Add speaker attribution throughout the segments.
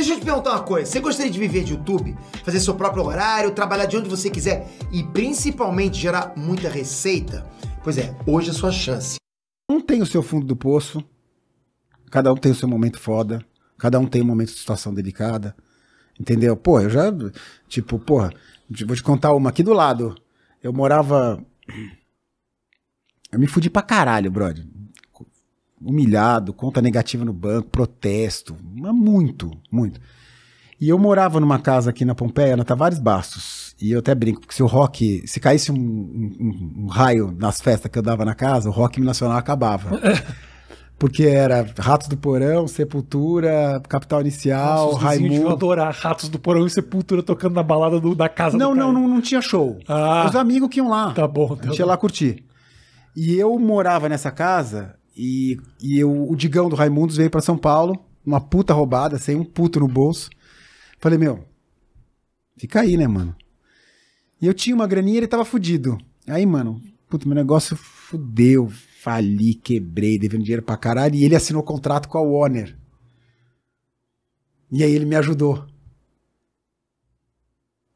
Speaker 1: Deixa eu te perguntar uma coisa. Você gostaria de viver de YouTube? Fazer seu próprio horário, trabalhar de onde você quiser e principalmente gerar muita receita? Pois é, hoje é a sua chance. Um tem o seu fundo do poço, cada um tem o seu momento foda, cada um tem um momento de situação delicada. Entendeu? Pô, eu já. Tipo, porra, vou te contar uma aqui do lado. Eu morava. Eu me fudi pra caralho, brother humilhado, conta negativa no banco, protesto, mas muito, muito. E eu morava numa casa aqui na Pompeia, na Tavares tá Bastos. E eu até brinco que se o rock, se caísse um, um, um raio nas festas que eu dava na casa, o rock nacional acabava. Porque era Ratos do Porão, Sepultura, Capital Inicial, Nossa, os Raimundo. Eu adorar Ratos do Porão e Sepultura tocando na balada do, da casa não, não, não, não, tinha show. Ah, os amigos que iam lá. Tá bom. Tá a gente ia lá curtir. E eu morava nessa casa e, e eu, o Digão do Raimundos veio para São Paulo, uma puta roubada, sem um puto no bolso. Falei, meu, fica aí, né, mano? E eu tinha uma graninha e ele tava fudido. Aí, mano, puto, meu negócio fudeu, fali, quebrei, devendo dinheiro pra caralho. E ele assinou contrato com a Warner. E aí ele me ajudou.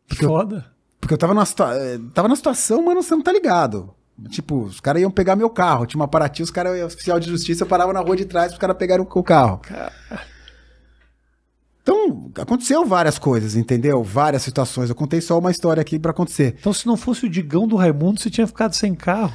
Speaker 1: Porque Foda. Eu, porque eu tava na eh, tava situação, mano, você não tá ligado. Tipo, os caras iam pegar meu carro. Tinha uma Paraty, os caras, oficial de justiça, parava na rua de trás os caras pegaram o carro. Então, aconteceu várias coisas, entendeu? Várias situações. Eu contei só uma história aqui para acontecer. Então, se não fosse o Digão do Raimundo, você tinha ficado sem carro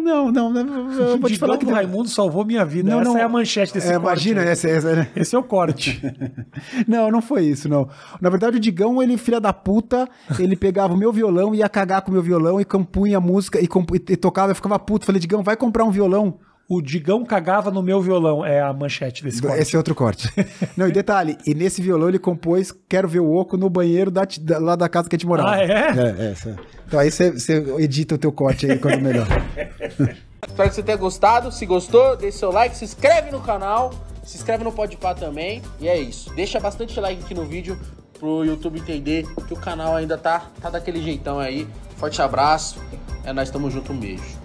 Speaker 1: não, não. não eu vou te falar que o Raimundo salvou minha vida. Não, essa não, é a manchete desse é, corte. Imagina, essa, essa, né? Esse é o corte. não, não foi isso, não. Na verdade, o Digão, ele, filha da puta, ele pegava o meu violão, ia cagar com o meu violão e compunha música e, compunha, e tocava. Eu ficava puto. Falei, Digão, vai comprar um violão. O Digão cagava no meu violão. É a manchete desse corte. Esse é outro corte. Não, e detalhe, e nesse violão ele compôs Quero Ver o Oco no banheiro da, da, lá da casa que a gente morava. Ah, é? É, é, é. Então aí você edita o teu corte aí quando melhor. Espero que você tenha gostado. Se gostou, deixe seu like, se inscreve no canal, se inscreve no Podpah também. E é isso. Deixa bastante like aqui no vídeo pro YouTube entender que o canal ainda tá, tá daquele jeitão aí. Forte abraço. É nós, tamo junto, um beijo.